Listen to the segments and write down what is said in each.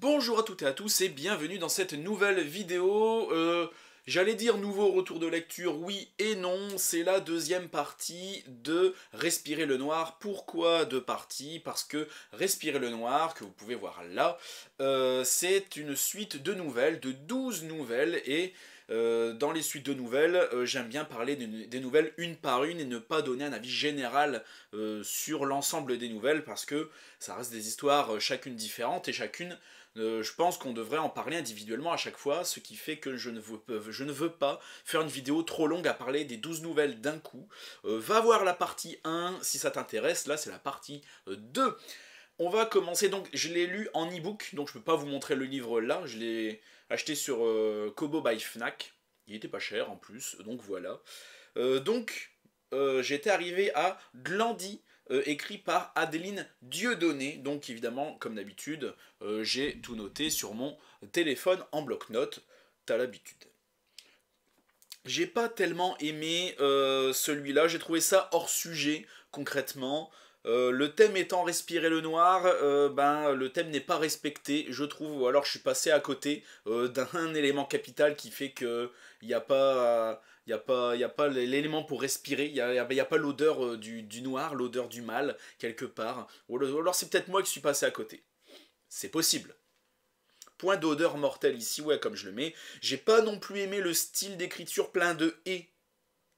Bonjour à toutes et à tous et bienvenue dans cette nouvelle vidéo. Euh, j'allais dire nouveau retour de lecture, oui et non, c'est la deuxième partie de Respirer le Noir. Pourquoi deux parties Parce que Respirer le Noir, que vous pouvez voir là, euh, c'est une suite de nouvelles, de 12 nouvelles, et euh, dans les suites de nouvelles, euh, j'aime bien parler des nouvelles une par une et ne pas donner un avis général euh, sur l'ensemble des nouvelles parce que ça reste des histoires chacune différentes et chacune, je pense qu'on devrait en parler individuellement à chaque fois, ce qui fait que je ne veux, je ne veux pas faire une vidéo trop longue à parler des 12 nouvelles d'un coup. va voir la partie 1 si ça t'intéresse, là c'est la partie 2. On va commencer donc, je l'ai lu en e-book, donc je ne peux pas vous montrer le livre là, je l'ai acheté sur euh, Kobo by Fnac. Il était pas cher en plus, donc voilà. Euh, donc, euh, j'étais arrivé à Glandy, écrit par Adeline Dieudonné. Donc, évidemment, comme d'habitude, j'ai tout noté sur mon téléphone en bloc-notes. T'as l'habitude. J'ai pas tellement aimé celui-là, j'ai trouvé ça hors sujet concrètement. Euh, le thème étant respirer le noir, euh, ben le thème n'est pas respecté, je trouve, ou alors je suis passé à côté euh, d'un élément capital qui fait que il n'y a pas. l'élément pour respirer, il n'y a, pas l'odeur du, noir, l'odeur du mal, quelque part. Ou alors c'est peut-être moi qui suis passé à côté. C'est possible. Point d'odeur mortelle ici, ouais, comme je le mets. J'ai pas non plus aimé le style d'écriture plein de « et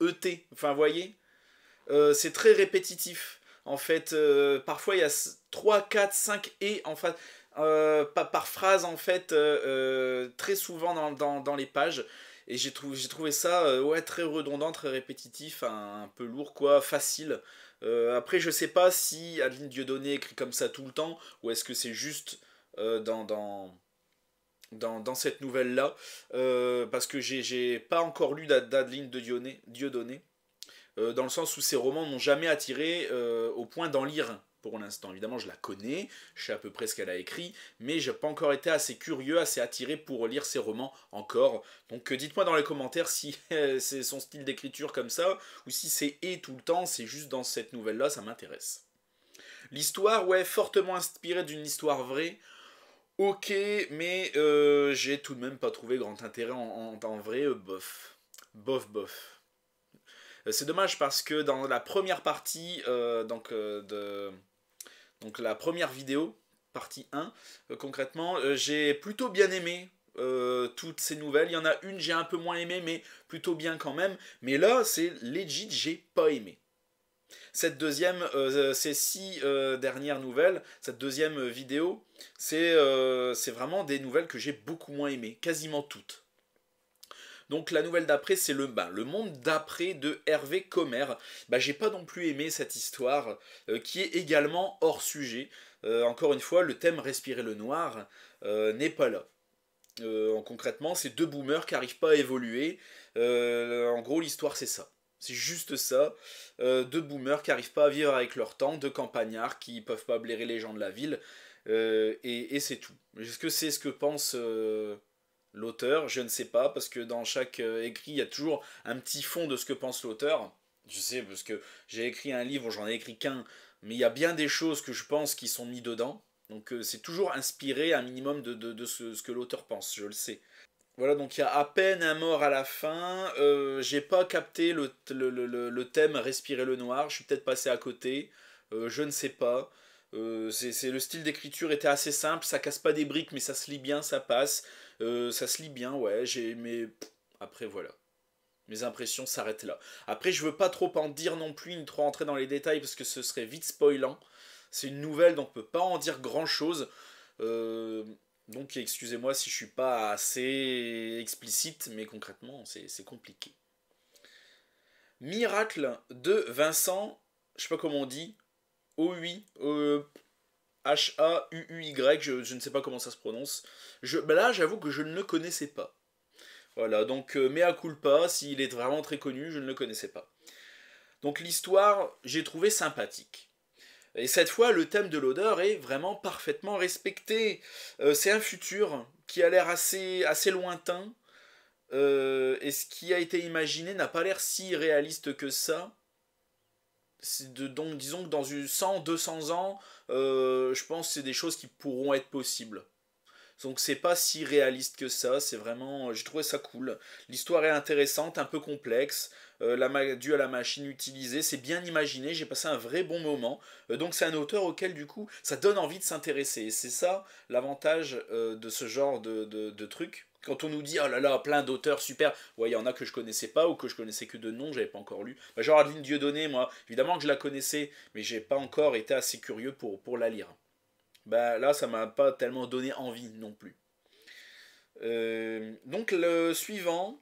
e »,« et », enfin, voyez. c'est très répétitif. En fait, euh, parfois il y a 3, 4, 5 et en fait, euh, par, phrase en fait, euh, euh, très souvent dans, dans, dans, les pages. Et j'ai trouvé, j'ai trouvé ça ouais, très redondant, très répétitif, un, peu lourd, quoi, facile. après, je sais pas si Adeline Dieudonné écrit comme ça tout le temps, ou est-ce que c'est juste dans, dans, dans, dans, cette nouvelle-là, parce que j'ai, j'ai pas encore lu d'Adeline Dieudonné. Dieudonné. Euh, dans le sens où ses romans m'ont jamais attiré euh, au point d'en lire pour l'instant. Évidemment, je la connais, je sais à peu près ce qu'elle a écrit, mais je j'ai pas encore été assez curieux, assez attiré pour lire ses romans encore. Donc euh, dites-moi dans les commentaires si c'est son style d'écriture comme ça, ou si c'est et tout le temps, c'est juste dans cette nouvelle-là, ça m'intéresse. L'histoire, ouais, fortement inspirée d'une histoire vraie. Ok, mais j'ai tout de même pas trouvé grand intérêt en, vrai, bof. Bof, bof. Euh, c'est dommage parce que dans la première partie, euh, donc, euh, de, donc la première vidéo, partie 1, concrètement, j'ai plutôt bien aimé toutes ces nouvelles. Il y en a une, j'ai un peu moins aimé, mais plutôt bien quand même. Mais là, c'est legit, j'ai pas aimé. Cette deuxième, ces six dernières nouvelles, cette deuxième vidéo, c'est vraiment des nouvelles que j'ai beaucoup moins aimées, quasiment toutes. Donc la nouvelle d'après, c'est le, bah, le monde d'après de Hervé Comer. Bah, j'ai pas non plus aimé cette histoire euh, qui est également hors sujet. Euh, encore une fois, le thème respirer le noir euh, n'est pas là. concrètement, c'est deux boomers qui n'arrivent pas à évoluer. en gros, l'histoire, c'est ça. C'est juste ça. deux boomers qui n'arrivent pas à vivre avec leur temps, deux campagnards qui peuvent pas blairer les gens de la ville. et, et c'est tout. Est-ce que c'est ce que pense l'auteur, je ne sais pas, parce que dans chaque euh, écrit, il y a toujours un petit fond de ce que pense l'auteur. Je sais, parce que j'ai écrit un livre, j'en ai écrit qu'un, mais il y a bien des choses que je pense qui sont mises dedans. Donc euh, c'est toujours inspiré un minimum de, ce, que l'auteur pense, je le sais. Voilà, donc il y a à peine un mort à la fin. Euh, j'ai pas capté le, thème Respirer le noir. Je suis peut-être passé à côté. je ne sais pas. Euh, c'est le style d'écriture était assez simple, ça casse pas des briques, mais ça se lit bien, ça passe. Euh, ça se lit bien, ouais, j'ai aimé. Après, voilà. Mes impressions s'arrêtent là. Après, je veux pas trop en dire non plus, ni trop entrer dans les détails, parce que ce serait vite spoilant. C'est une nouvelle, donc on peut pas en dire grand chose. Euh, donc, excusez-moi si je suis pas assez explicite, mais concrètement, c'est compliqué. Miracle de Vincent, je sais pas comment on dit, OUI, H-A-U-U-Y, euh, je, ne sais pas comment ça se prononce. Ben là, j'avoue que je ne le connaissais pas. Voilà, donc euh, mea culpa, s'il est vraiment très connu, je ne le connaissais pas. Donc l'histoire, j'ai trouvé sympathique. Et cette fois, le thème de l'odeur est vraiment parfaitement respecté. Euh, c'est un futur qui a l'air assez, assez lointain. et ce qui a été imaginé n'a pas l'air si réaliste que ça donc disons que dans 100, 200 ans, euh, je pense que c'est des choses qui pourront être possibles. Donc c'est pas si réaliste que ça, c'est vraiment, euh, j'ai trouvé ça cool. L'histoire est intéressante, un peu complexe, euh, la due à la machine utilisée, c'est bien imaginé, j'ai passé un vrai bon moment. Euh, donc c'est un auteur auquel du coup ça donne envie de s'intéresser. Et c'est ça l'avantage de ce genre de, de, truc. Quand on nous dit oh là là, plein d'auteurs super, ouais, il y en a que je connaissais pas ou que je connaissais que de nom, j'avais pas encore lu. Bah, genre Adeline Dieudonné, moi, évidemment que je la connaissais, mais j'ai pas encore été assez curieux pour, pour la lire. Bah, là ça m'a pas tellement donné envie non plus. Euh, donc le suivant,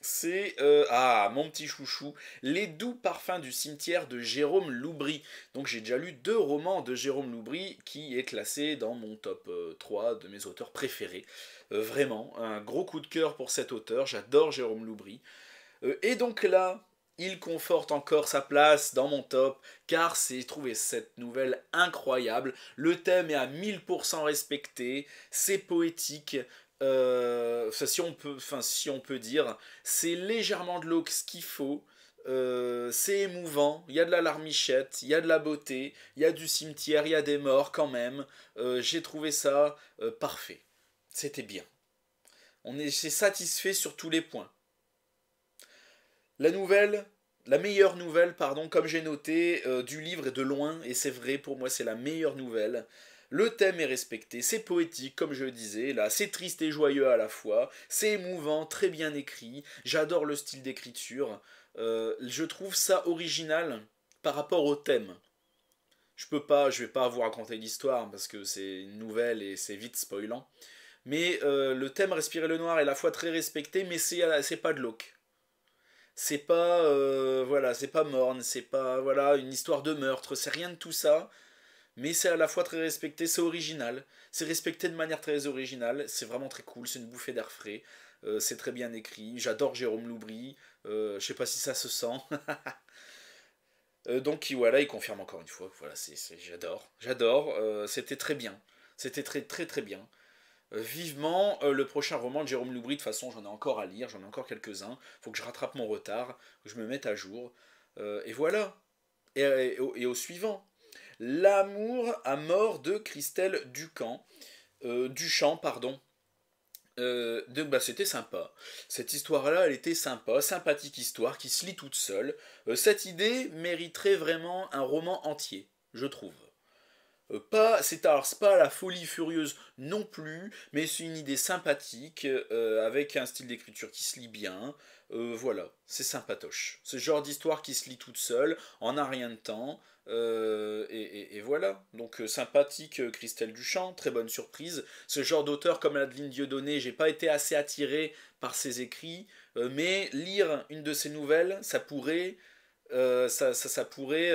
c'est euh, ah mon petit chouchou, les doux parfums du cimetière de Jérôme Loubry. Donc j'ai déjà lu deux romans de Jérôme Loubry qui est classé dans mon top 3 euh, de mes auteurs préférés. vraiment, un gros coup de cœur pour cet auteur, j'adore Jérôme Loubry. et donc là, il conforte encore sa place dans mon top car j'ai trouvé cette nouvelle incroyable. Le thème est à 1000% respecté, c'est poétique, euh, si, on peut, enfin, si on peut dire, c'est légèrement de l'eau qu'il faut. Euh, c'est émouvant, il y a de la larmichette, il y a de la beauté, il y a du cimetière, il y a des morts quand même. Euh, j'ai trouvé ça parfait. C'était bien. On est satisfait sur tous les points. La nouvelle, la meilleure nouvelle, pardon, comme j'ai noté, euh, du livre est de loin, et c'est vrai, pour moi c'est la meilleure nouvelle. Le thème est respecté, c'est poétique, comme je le disais, là, c'est triste et joyeux à la fois, c'est émouvant, très bien écrit, j'adore le style d'écriture, euh, je trouve ça original par rapport au thème. Je peux pas, je vais pas vous raconter l'histoire parce que c'est une nouvelle et c'est vite spoilant. Mais euh, le thème Respirer le noir est à la fois très respecté, mais c'est pas de l'oc c'est pas euh, voilà c'est pas morne c'est pas voilà une histoire de meurtre c'est rien de tout ça mais c'est à la fois très respecté c'est original c'est respecté de manière très originale c'est vraiment très cool c'est une bouffée d'air frais euh, c'est très bien écrit j'adore Jérôme Loubry euh, je sais pas si ça se sent donc voilà il confirme encore une fois voilà c'est j'adore j'adore c'était très bien c'était très très très bien euh, vivement euh, le prochain roman de Jérôme Loubry. De toute façon, j'en ai encore à lire, j'en ai encore quelques-uns. Faut que je rattrape mon retard, que je me mette à jour. Euh, et voilà. Et, au suivant. L'amour à mort de Christelle Ducamp. Duchamp, pardon. Bah, c'était sympa. Cette histoire-là, elle était sympa, sympathique histoire qui se lit toute seule. cette idée mériterait vraiment un roman entier, je trouve. Euh, pas, c'est pas la folie furieuse non plus, mais c'est une idée sympathique euh, avec un style d'écriture qui se lit bien. Euh, voilà, c'est sympatoche. Ce genre d'histoire qui se lit toute seule en a rien de temps. et, voilà. Donc sympathique Christelle Duchamp, très bonne surprise. Ce genre d'auteur comme Adeline Dieudonné, j'ai pas été assez attiré par ses écrits, mais lire une de ses nouvelles, ça pourrait, ça, ça, pourrait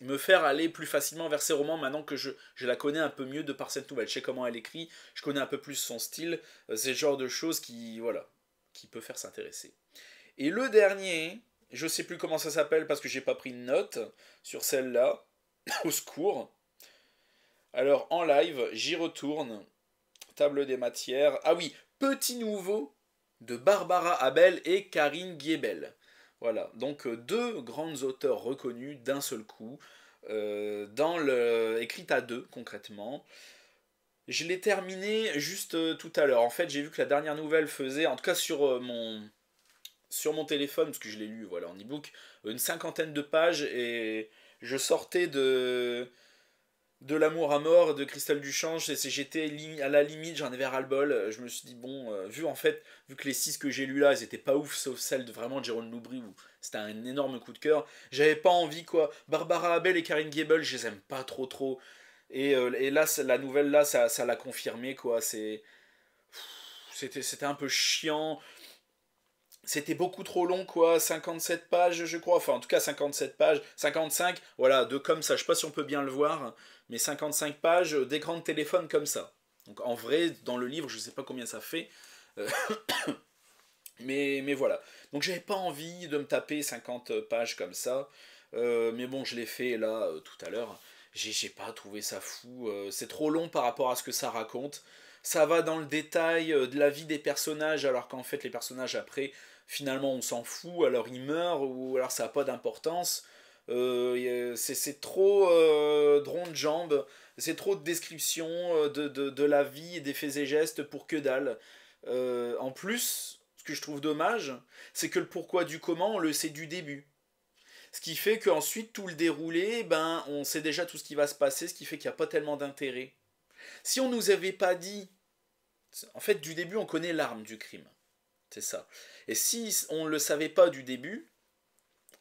me faire aller plus facilement vers ses romans maintenant que je, la connais un peu mieux de par cette nouvelle. Je sais comment elle écrit, je connais un peu plus son style, euh, c'est le genre de choses qui, voilà, qui peut faire s'intéresser. Et le dernier, je sais plus comment ça s'appelle parce que j'ai pas pris de note sur celle-là, au secours. Alors en live, j'y retourne, table des matières. Ah oui, petit nouveau de Barbara Abel et Karine Giebel. Voilà, donc euh, deux grandes auteurs reconnus d'un seul coup, euh, dans le... écrite à deux concrètement. Je l'ai terminé juste euh, tout à l'heure. En fait, j'ai vu que la dernière nouvelle faisait, en tout cas sur mon sur mon téléphone, parce que je l'ai lu voilà, en e-book, une cinquantaine de pages et je sortais de de l'amour à mort de Cristal Duchange j'étais à la limite j'en ai ras le bol euh, je me suis dit bon euh, vu en fait vu que les six que j'ai lu là ils étaient pas ouf sauf celle de vraiment Jérôme Loubry où c'était un énorme coup de cœur j'avais pas envie quoi Barbara Abel et Karine Gable je les aime pas trop trop et, euh, là la nouvelle là ça l'a confirmé quoi c'est c'était c'était un peu chiant c'était beaucoup trop long, quoi, 57 pages, je crois, enfin en tout cas 57 pages, 55, voilà, de comme ça, je sais pas si on peut bien le voir, mais 55 pages d'écran de téléphone comme ça. Donc en vrai, dans le livre, je sais pas combien ça fait, euh, mais, mais voilà. Donc j'avais pas envie de me taper 50 pages comme ça, euh, mais bon, je l'ai fait là, euh, tout à l'heure, j'ai pas trouvé ça fou, c'est trop long par rapport à ce que ça raconte, ça va dans le détail euh, de la vie des personnages, alors qu'en fait les personnages après, finalement on s'en fout, alors ils meurent, ou alors ça n'a pas d'importance. Euh, c'est trop drone euh, dron de jambes, c'est trop de descriptions de, la vie et des faits et gestes pour que dalle. en plus, ce que je trouve dommage, c'est que le pourquoi du comment, on le sait du début. Ce qui fait qu'ensuite, tout le déroulé, ben, on sait déjà tout ce qui va se passer, ce qui fait qu'il n'y a pas tellement d'intérêt. Si on ne nous avait pas dit... En fait, du début, on connaît l'arme du crime. C'est ça. Et si on ne le savait pas du début,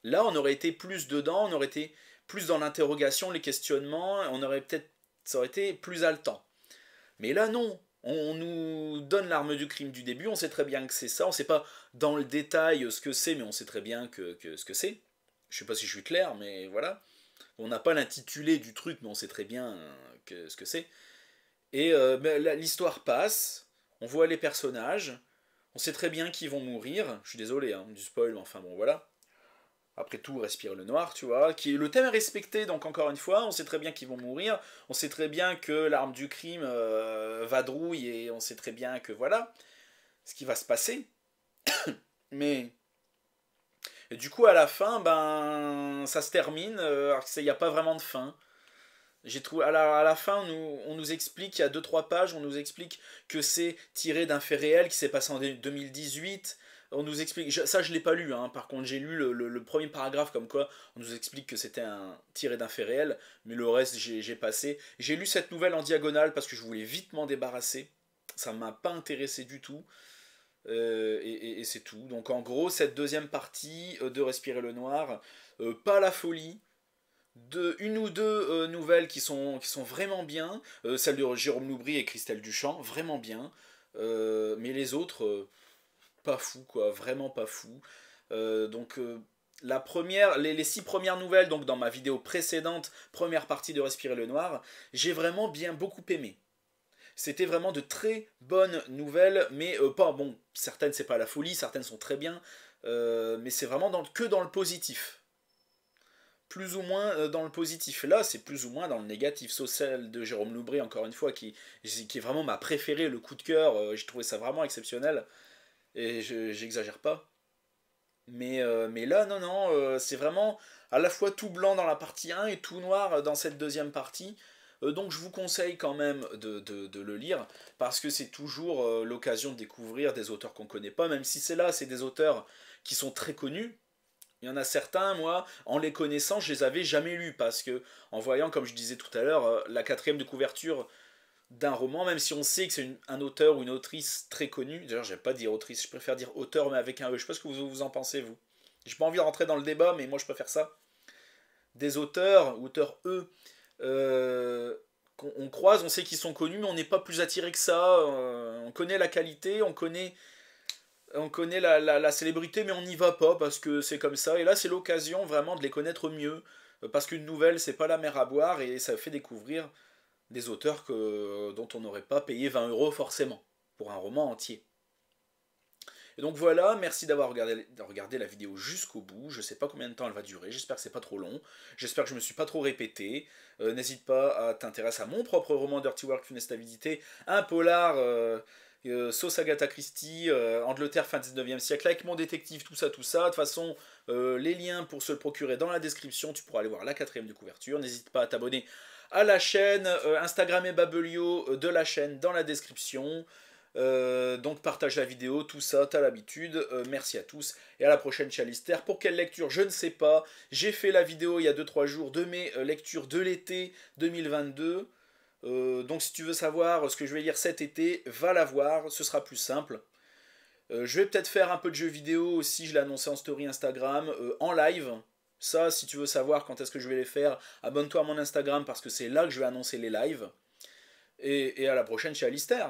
là, on aurait été plus dedans, on aurait été plus dans l'interrogation, les questionnements, on aurait peut-être... Ça aurait été plus haletant. Mais là, non. On nous donne l'arme du crime du début, on sait très bien que c'est ça, on ne sait pas dans le détail ce que c'est, mais on sait très bien que, ce que c'est. Je ne sais pas si je suis clair, mais voilà. On n'a pas l'intitulé du truc, mais on sait très bien euh, que, ce que c'est. Et euh, l'histoire passe, on voit les personnages, on sait très bien qu'ils vont mourir. Je suis désolé, hein, du spoil, mais enfin bon, voilà. Après tout, respire le noir, tu vois. Qui, le thème est respecté, donc encore une fois, on sait très bien qu'ils vont mourir. On sait très bien que l'arme du crime va euh, vadrouille et on sait très bien que voilà ce qui va se passer. mais du coup, à la fin, ben ça se termine. Euh, alors qu'il n'y a pas vraiment de fin. J'ai trouvé à la, à la fin, nous, on nous explique, il y a 2-3 pages, on nous explique que c'est tiré d'un fait réel qui s'est passé en 2018. On nous explique, ça je l'ai pas lu, hein, par contre j'ai lu le, premier paragraphe comme quoi on nous explique que c'était un tiré d'un fait réel, mais le reste j'ai passé. J'ai lu cette nouvelle en diagonale parce que je voulais vite m'en débarrasser, ça m'a pas intéressé du tout. Euh, et, c'est tout. Donc en gros, cette deuxième partie euh, de Respirer le Noir, euh, pas la folie, une ou deux euh, nouvelles qui sont, qui sont vraiment bien. Euh, celle de Jérôme Loubry et Christelle Duchamp, vraiment bien. Euh, mais les autres, pas fou, quoi. Vraiment pas fou. donc, la première, les, six premières nouvelles, donc dans ma vidéo précédente, première partie de Respirer le Noir, j'ai vraiment bien beaucoup aimé. C'était vraiment de très bonnes nouvelles, mais pas bon. Certaines, c'est pas la folie, certaines sont très bien, mais c'est vraiment dans, que dans le positif plus ou moins euh, dans le positif. Là, c'est plus ou moins dans le négatif, social de Jérôme Loubré, encore une fois, qui, est vraiment ma préférée, le coup de cœur. Euh, j'ai trouvé ça vraiment exceptionnel. Et j'exagère pas. Mais, euh, mais là, non, non, c'est vraiment à la fois tout blanc dans la partie 1 et tout noir dans cette deuxième partie. donc je vous conseille quand même de, de le lire, parce que c'est toujours l'occasion de découvrir des auteurs qu'on connaît pas, même si c'est là, c'est des auteurs qui sont très connus, il y en a certains, moi, en les connaissant, je les avais jamais lus parce que, en voyant, comme je disais tout à l'heure, euh, la quatrième de couverture d'un roman, même si on sait que c'est un auteur ou une autrice très connue, d'ailleurs, je vais pas dire autrice, je préfère dire auteur, mais avec un E. Je sais pas ce que vous, vous en pensez, vous. J'ai pas envie de rentrer dans le débat, mais moi, je préfère ça. Des auteurs, auteurs E, euh, qu'on croise, on sait qu'ils sont connus, mais on n'est pas plus attiré que ça. Euh, on connaît la qualité, on connaît on connaît la, la, célébrité, mais on n'y va pas parce que c'est comme ça. Et là, c'est l'occasion vraiment de les connaître mieux. Euh, parce qu'une nouvelle, c'est pas la mer à boire et ça fait découvrir des auteurs que, euh, dont on n'aurait pas payé 20 euros forcément pour un roman entier. Et donc voilà, merci d'avoir regardé, la vidéo jusqu'au bout. Je sais pas combien de temps elle va durer, j'espère que c'est pas trop long. J'espère que je me suis pas trop répété. Euh, n'hésite pas à t'intéresser à mon propre roman Dirty Work Funestabilité, un polar euh, Agatha Christie, euh, Angleterre fin 19e siècle, avec mon détective, tout ça, tout ça. De toute façon, euh, les liens pour se le procurer dans la description, tu pourras aller voir la quatrième de couverture. N'hésite pas à t'abonner à la chaîne, euh, Instagram et Babelio de la chaîne dans la description. donc partage la vidéo, tout ça, t'as l'habitude. merci à tous et à la prochaine Chalister. Pour quelle lecture, je ne sais pas. J'ai fait la vidéo il y a 2-3 jours de mes lectures de l'été 2022. Euh, donc si tu veux savoir ce que je vais lire cet été, va la voir, ce sera plus simple. Euh, je vais peut-être faire un peu de jeux vidéo aussi, je l'ai annoncé en story Instagram, euh, en live. Ça, si tu veux savoir quand est-ce que je vais les faire, abonne-toi à mon Instagram parce que c'est là que je vais annoncer les lives. Et, et à la prochaine chez Alistair.